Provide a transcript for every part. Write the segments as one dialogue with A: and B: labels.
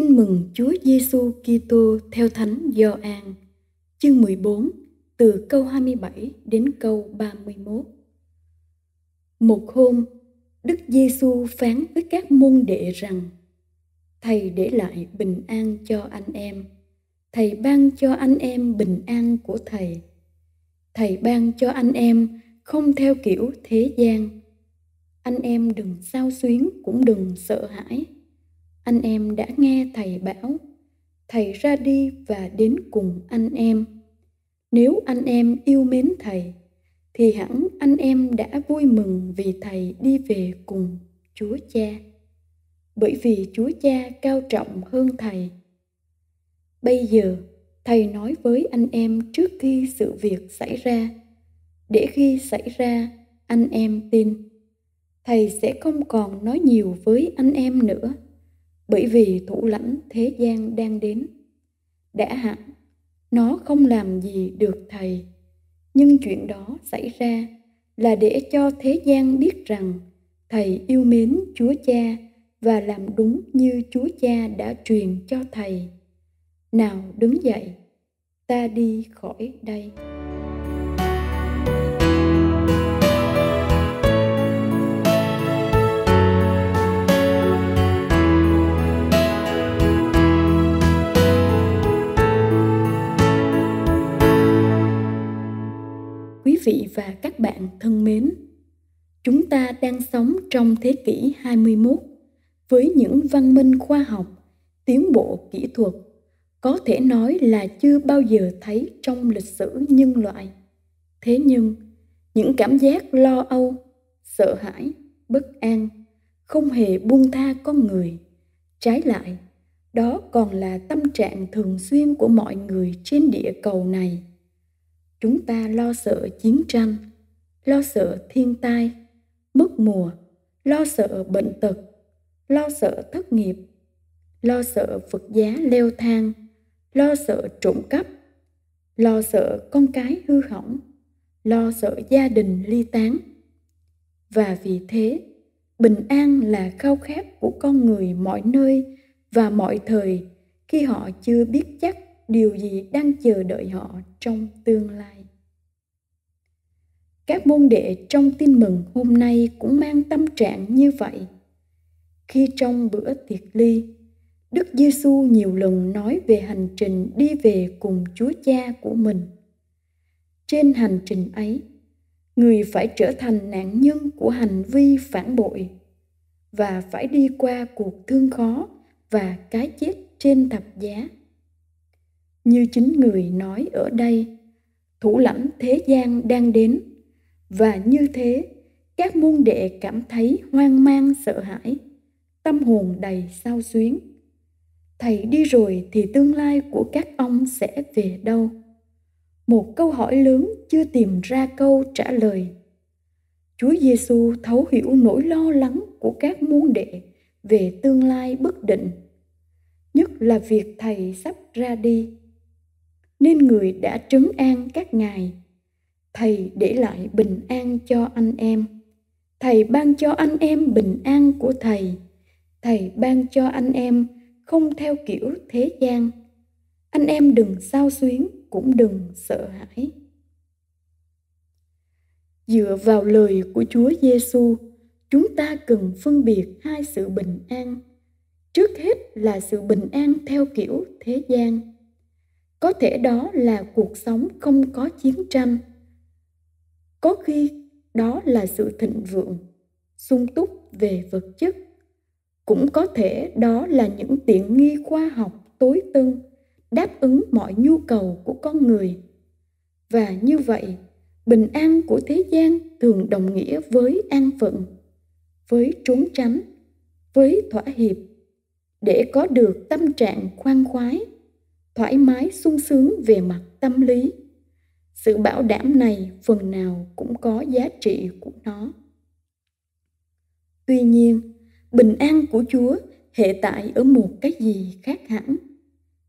A: Tin mừng Chúa Giêsu Kitô theo Thánh Gioan, chương 14, từ câu 27 đến câu 31. Một hôm, Đức Giêsu phán với các môn đệ rằng: Thầy để lại bình an cho anh em. Thầy ban cho anh em bình an của thầy. Thầy ban cho anh em không theo kiểu thế gian. Anh em đừng sao xuyến cũng đừng sợ hãi anh em đã nghe thầy bảo thầy ra đi và đến cùng anh em nếu anh em yêu mến thầy thì hẳn anh em đã vui mừng vì thầy đi về cùng chúa cha bởi vì chúa cha cao trọng hơn thầy bây giờ thầy nói với anh em trước khi sự việc xảy ra để khi xảy ra anh em tin thầy sẽ không còn nói nhiều với anh em nữa bởi vì thủ lãnh thế gian đang đến đã hạn nó không làm gì được thầy nhưng chuyện đó xảy ra là để cho thế gian biết rằng thầy yêu mến chúa cha và làm đúng như chúa cha đã truyền cho thầy nào đứng dậy ta đi khỏi đây quý vị và các bạn thân mến. Chúng ta đang sống trong thế kỷ 21 với những văn minh khoa học, tiến bộ kỹ thuật có thể nói là chưa bao giờ thấy trong lịch sử nhân loại. Thế nhưng, những cảm giác lo âu, sợ hãi, bất an không hề buông tha con người. Trái lại, đó còn là tâm trạng thường xuyên của mọi người trên địa cầu này chúng ta lo sợ chiến tranh lo sợ thiên tai mất mùa lo sợ bệnh tật lo sợ thất nghiệp lo sợ vật giá leo thang lo sợ trộm cắp lo sợ con cái hư hỏng lo sợ gia đình ly tán và vì thế bình an là khao khát của con người mọi nơi và mọi thời khi họ chưa biết chắc điều gì đang chờ đợi họ trong tương lai các môn đệ trong tin mừng hôm nay cũng mang tâm trạng như vậy khi trong bữa tiệc ly đức giêsu nhiều lần nói về hành trình đi về cùng chúa cha của mình trên hành trình ấy người phải trở thành nạn nhân của hành vi phản bội và phải đi qua cuộc thương khó và cái chết trên thập giá như chính người nói ở đây thủ lãnh thế gian đang đến và như thế các môn đệ cảm thấy hoang mang sợ hãi tâm hồn đầy sao xuyến thầy đi rồi thì tương lai của các ông sẽ về đâu một câu hỏi lớn chưa tìm ra câu trả lời chúa giêsu thấu hiểu nỗi lo lắng của các môn đệ về tương lai bất định nhất là việc thầy sắp ra đi nên người đã trấn an các ngài thầy để lại bình an cho anh em thầy ban cho anh em bình an của thầy thầy ban cho anh em không theo kiểu thế gian anh em đừng sao xuyến cũng đừng sợ hãi dựa vào lời của chúa giêsu chúng ta cần phân biệt hai sự bình an trước hết là sự bình an theo kiểu thế gian có thể đó là cuộc sống không có chiến tranh có khi đó là sự thịnh vượng sung túc về vật chất cũng có thể đó là những tiện nghi khoa học tối tân đáp ứng mọi nhu cầu của con người và như vậy bình an của thế gian thường đồng nghĩa với an phận với trốn tránh với thỏa hiệp để có được tâm trạng khoan khoái thoải mái sung sướng về mặt tâm lý sự bảo đảm này phần nào cũng có giá trị của nó tuy nhiên bình an của chúa hệ tại ở một cái gì khác hẳn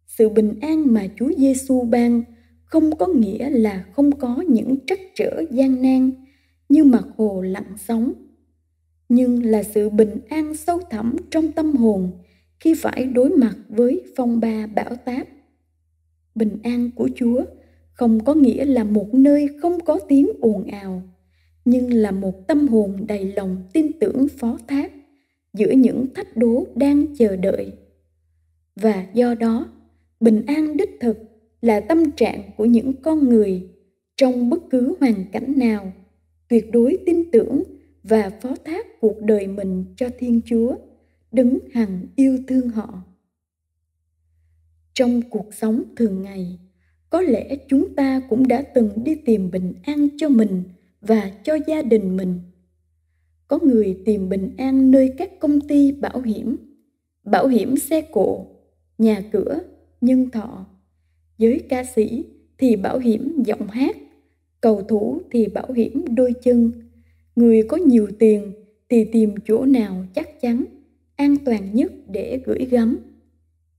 A: sự bình an mà chúa giêsu ban không có nghĩa là không có những trắc trở gian nan như mặt hồ lặng sóng nhưng là sự bình an sâu thẳm trong tâm hồn khi phải đối mặt với phong ba bão táp bình an của Chúa không có nghĩa là một nơi không có tiếng ồn ào, nhưng là một tâm hồn đầy lòng tin tưởng phó thác giữa những thách đố đang chờ đợi. Và do đó, bình an đích thực là tâm trạng của những con người trong bất cứ hoàn cảnh nào, tuyệt đối tin tưởng và phó thác cuộc đời mình cho Thiên Chúa, đứng hằng yêu thương họ trong cuộc sống thường ngày có lẽ chúng ta cũng đã từng đi tìm bình an cho mình và cho gia đình mình có người tìm bình an nơi các công ty bảo hiểm bảo hiểm xe cộ nhà cửa nhân thọ giới ca sĩ thì bảo hiểm giọng hát cầu thủ thì bảo hiểm đôi chân người có nhiều tiền thì tìm chỗ nào chắc chắn an toàn nhất để gửi gắm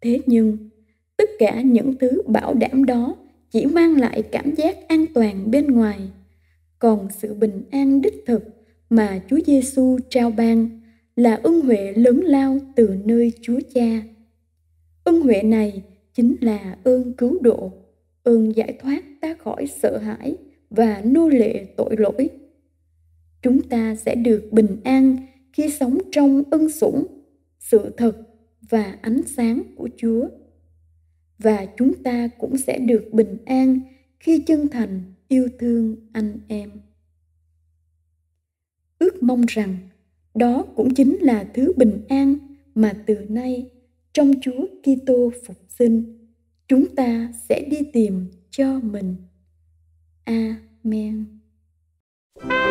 A: thế nhưng tất cả những thứ bảo đảm đó chỉ mang lại cảm giác an toàn bên ngoài còn sự bình an đích thực mà Chúa Giêsu trao ban là ân huệ lớn lao từ nơi Chúa Cha. Ân huệ này chính là ơn cứu độ, ơn giải thoát ta khỏi sợ hãi và nô lệ tội lỗi. Chúng ta sẽ được bình an khi sống trong ân sủng, sự thật và ánh sáng của Chúa và chúng ta cũng sẽ được bình an khi chân thành yêu thương anh em ước mong rằng đó cũng chính là thứ bình an mà từ nay trong Chúa Kitô phục sinh, chúng ta sẽ đi tìm cho mình. Amen. thank you